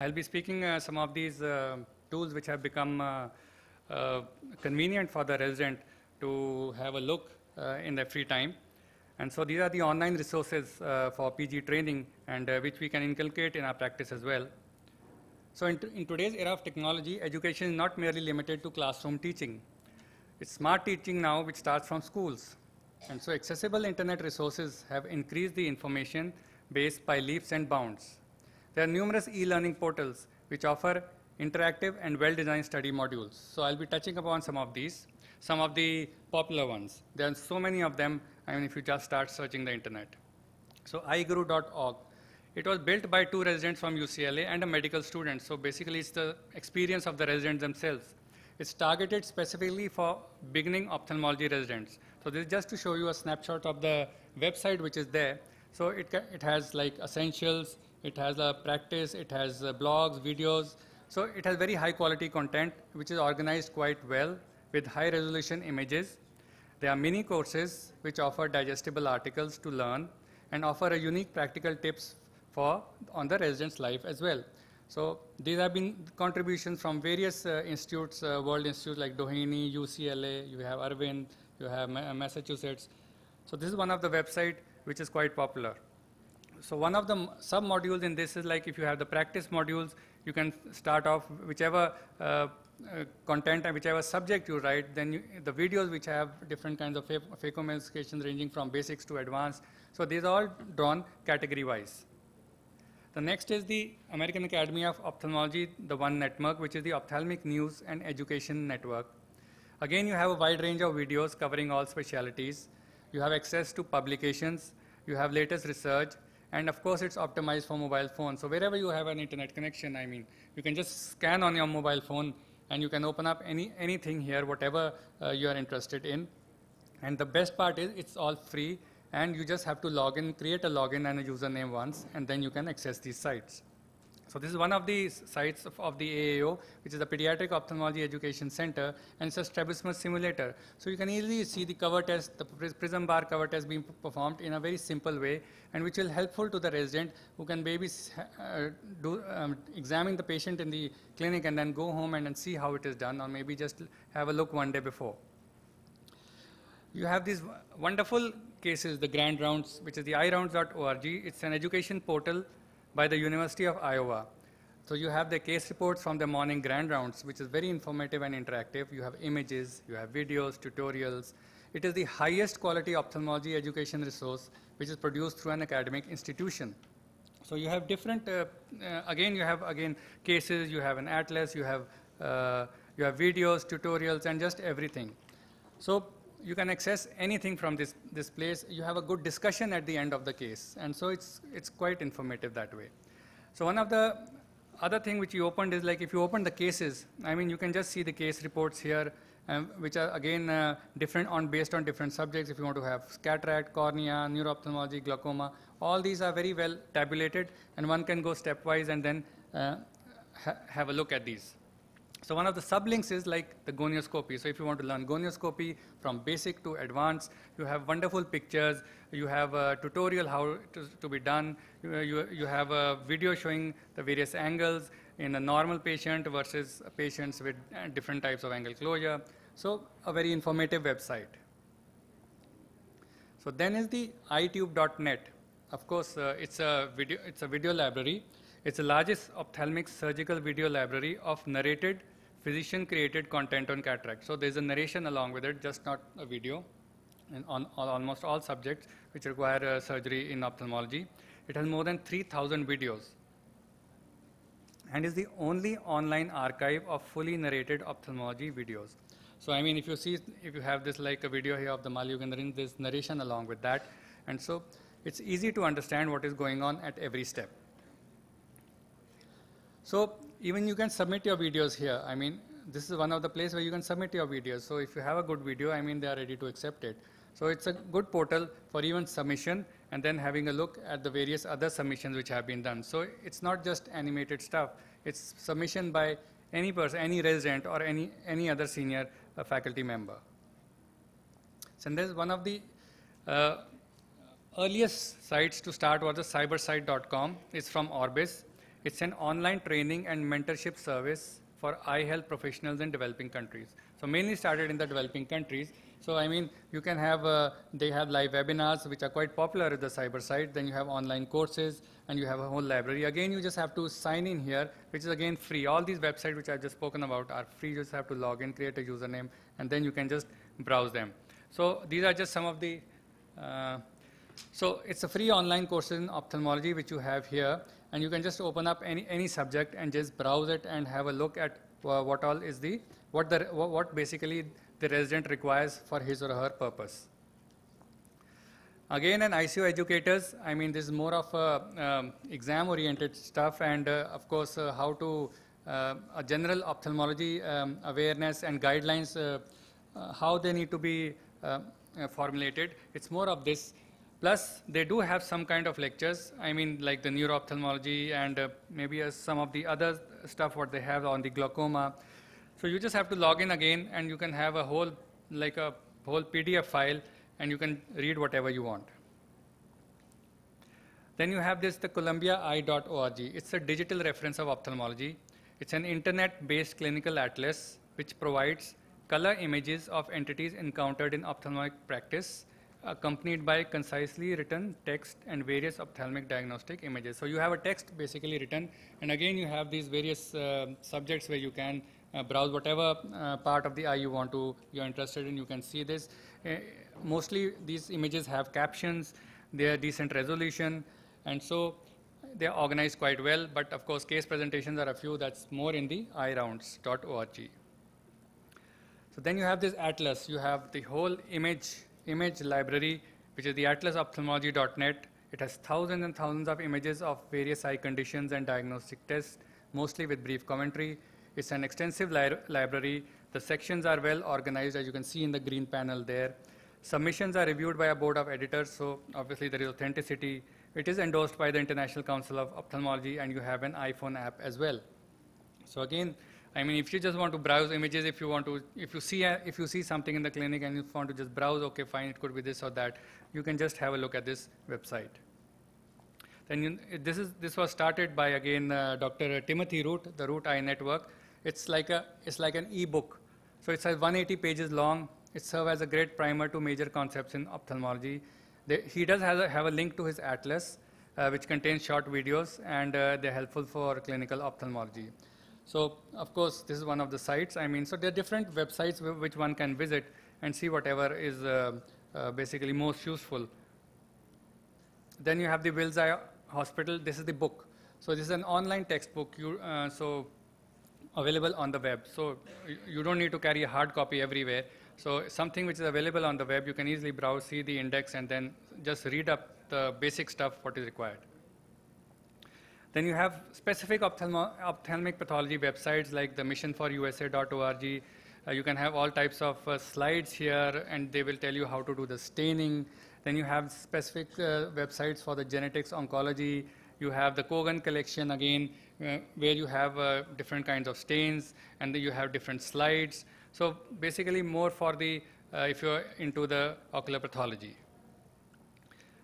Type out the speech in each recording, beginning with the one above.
I'll be speaking uh, some of these uh, tools which have become uh, uh convenient for the resident to have a look uh, in their free time. And so these are the online resources uh, for PG training and which we can inculcate in our practice as well. So in, in, today's era of technology, education is not merely limited to classroom teaching. It's smart teaching now which starts from schools. And so accessible internet resources have increased the information base by leaps and bounds. There are numerous e-learning portals which offer interactive and well-designed study modules. So I'll be touching upon some of these, some of the popular ones. There are so many of them, I mean, if you just start searching the internet. So iguru.org, it was built by two residents from UCLA and a medical student. So basically it's the experience of the residents themselves. It's targeted specifically for beginning ophthalmology residents. So this is just to show you a snapshot of the website which is there. So it, it has like essentials, it has a practice, it has uh, blogs, videos. So it has very high quality content which is organized quite well with high resolution images. There are mini courses which offer digestible articles to learn and offer a unique practical tips for on the resident's life as well. So these have been contributions from various uh, institutes, uh, world institutes like Doheny, UCLA, you have Irvine, you have Massachusetts. So this is one of the website which is quite popular so one of the sub modules in this is like if you have the practice modules, you can start off whichever uh, uh, content and whichever subject you write, then you, the videos which have different kinds of phacomenstruations ranging from basics to advanced. So these are all drawn category wise. The next is the American Academy of Ophthalmology, the one network, which is the ophthalmic news and education network. Again, you have a wide range of videos covering all specialties. You have access to publications. You have latest research and of course it's optimized for mobile phone. So wherever you have an internet connection, I mean, you can just scan on your mobile phone and you can open up any, anything here, whatever uh, you are interested in. And the best part is it's all free and you just have to log in, create a login and a username once, and then you can access these sites. So this is one of the sites of, of, the AAO, which is the Pediatric Ophthalmology Education Center, and it's a strabismus simulator. So you can easily see the cover test, the prism bar cover test being performed in a very simple way, and which will helpful to the resident who can maybe uh, do, um, examine the patient in the clinic and then go home and, and see how it is done, or maybe just have a look one day before. You have these wonderful cases, the Grand Rounds, which is the iRounds.org. It's an education portal by the University of Iowa. So you have the case reports from the morning grand rounds, which is very informative and interactive. You have images, you have videos, tutorials. It is the highest quality ophthalmology education resource which is produced through an academic institution. So you have different, uh, uh, again, you have again cases, you have an atlas, you have, uh, you have videos, tutorials, and just everything. So you can access anything from this, this place. You have a good discussion at the end of the case. And so it's, it's quite informative that way. So one of the other thing which you opened is like if you open the cases, I mean, you can just see the case reports here, um, which are again uh, different on based on different subjects. If you want to have cataract, cornea, neuroophthalmology, glaucoma, all these are very well tabulated and one can go stepwise and then uh, ha have a look at these. So one of the sublinks is like the gonioscopy. So if you want to learn gonioscopy from basic to advanced, you have wonderful pictures, you have a tutorial how to, to be done, you, you, you have a video showing the various angles in a normal patient versus patients with uh, different types of angle closure. So a very informative website. So then is the itube.net. Of course, uh, it's, a video, it's a video library. It's the largest ophthalmic surgical video library of narrated, physician-created content on cataract. So there's a narration along with it, just not a video, and on, on almost all subjects which require uh, surgery in ophthalmology. It has more than 3,000 videos and is the only online archive of fully narrated ophthalmology videos. So I mean, if you see, if you have this like a video here of the Malyugandarin, there's narration along with that. And so it's easy to understand what is going on at every step. So even you can submit your videos here. I mean, this is one of the places where you can submit your videos. So if you have a good video, I mean, they are ready to accept it. So it's a good portal for even submission and then having a look at the various other submissions which have been done. So it's not just animated stuff. It's submission by any person, any resident or any, any other senior uh, faculty member. So there's one of the uh, earliest sites to start was the cybersite.com. It's from Orbis. It's an online training and mentorship service for eye health professionals in developing countries. So mainly started in the developing countries. So I mean, you can have, uh, they have live webinars, which are quite popular at the cyber site. Then you have online courses, and you have a whole library. Again, you just have to sign in here, which is again free. All these websites which I've just spoken about are free. You just have to log in, create a username, and then you can just browse them. So these are just some of the, uh, so it's a free online course in ophthalmology, which you have here and you can just open up any, any subject and just browse it and have a look at uh, what all is the what the what basically the resident requires for his or her purpose. Again, an ICU educators, I mean, this is more of a um, exam-oriented stuff and, uh, of course, uh, how to, uh, a general ophthalmology um, awareness and guidelines, uh, uh, how they need to be formulated. It's more of this Plus, they do have some kind of lectures. I mean, like the neuro-ophthalmology and uh, maybe uh, some of the other stuff what they have on the glaucoma. So you just have to log in again, and you can have a whole, like a whole PDF file, and you can read whatever you want. Then you have this, the columbiaeye.org. It's a digital reference of ophthalmology. It's an internet-based clinical atlas which provides color images of entities encountered in ophthalmic practice accompanied by concisely written text and various ophthalmic diagnostic images. So you have a text basically written, and again you have these various uh, subjects where you can uh, browse whatever uh, part of the eye you want to, you're interested in, you can see this. Uh, mostly these images have captions, they are decent resolution, and so they're organized quite well, but of course case presentations are a few, that's more in the iRounds.org. So then you have this atlas, you have the whole image image library, which is the atlasophthalmology.net. It has thousands and thousands of images of various eye conditions and diagnostic tests, mostly with brief commentary. It's an extensive li library. The sections are well organized, as you can see in the green panel there. Submissions are reviewed by a board of editors, so obviously there is authenticity. It is endorsed by the International Council of Ophthalmology, and you have an iPhone app as well. So again, I mean, if you just want to browse images, if you want to, if you see, a, if you see something in the clinic and you want to just browse, okay, fine, it could be this or that. You can just have a look at this website. Then you, this is this was started by again uh, Dr. Timothy Root, the Root Eye Network. It's like a it's like an e-book. So it's 180 pages long. It serves as a great primer to major concepts in ophthalmology. They, he does have a, have a link to his atlas, uh, which contains short videos and uh, they're helpful for clinical ophthalmology. So of course, this is one of the sites. I mean, so there are different websites which one can visit and see whatever is uh, uh, basically most useful. Then you have the Wills Hospital. This is the book. So this is an online textbook. You, uh, so available on the web. So you don't need to carry a hard copy everywhere. So something which is available on the web, you can easily browse, see the index, and then just read up the basic stuff what is required. Then you have specific ophthalmo ophthalmic pathology websites like the missionforusa.org. Uh, you can have all types of uh, slides here, and they will tell you how to do the staining. Then you have specific uh, websites for the genetics oncology. You have the Kogan collection again, uh, where you have uh, different kinds of stains, and you have different slides. So basically, more for the uh, if you're into the ocular pathology.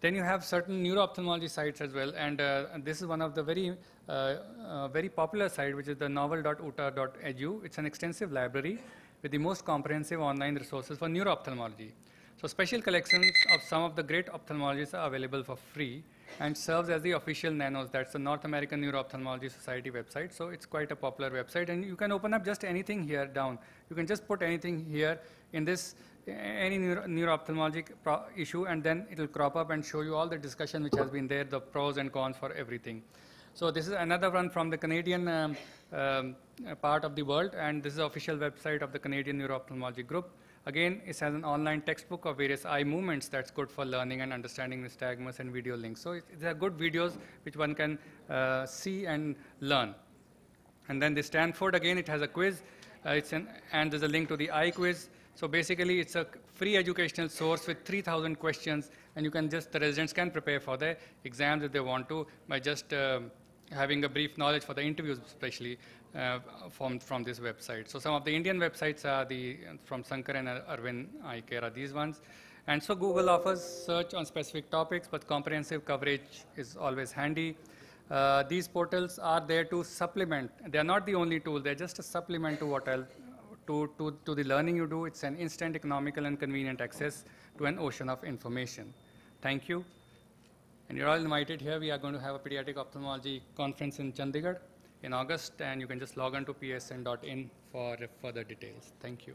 Then you have certain neuro-ophthalmology sites as well, and, uh, this is one of the very, uh, uh, very popular site, which is the novel.uta.edu. It's an extensive library with the most comprehensive online resources for neuro-ophthalmology. So special collections of some of the great ophthalmologists are available for free, and serves as the official NANOS. That's the North American Neuro-Ophthalmology Society website. So it's quite a popular website. And you can open up just anything here down. You can just put anything here in this, any neuro-ophthalmologic issue, and then it'll crop up and show you all the discussion which has been there, the pros and cons for everything. So this is another one from the Canadian um, um, part of the world, and this is the official website of the Canadian Neuro-Ophthalmology Group. Again, it has an online textbook of various eye movements that's good for learning and understanding nystagmus and video links. So there are good videos which one can uh, see and learn. And then the Stanford, again, it has a quiz. Uh, it's an, and there's a link to the eye quiz. So basically, it's a free educational source with 3,000 questions, and you can just, the residents can prepare for the exams if they want to by just um, having a brief knowledge for the interviews, especially uh, from, from this website. So some of the Indian websites are the from Sankar and Arvind Iker are these ones. And so Google offers search on specific topics, but comprehensive coverage is always handy. Uh, these portals are there to supplement. They are not the only tool. They're just a supplement to what else, to, to, to the learning you do. It's an instant, economical, and convenient access to an ocean of information. Thank you. And you're all invited here. We are going to have a pediatric ophthalmology conference in Chandigarh in August, and you can just log on to psn.in for further details. Thank you.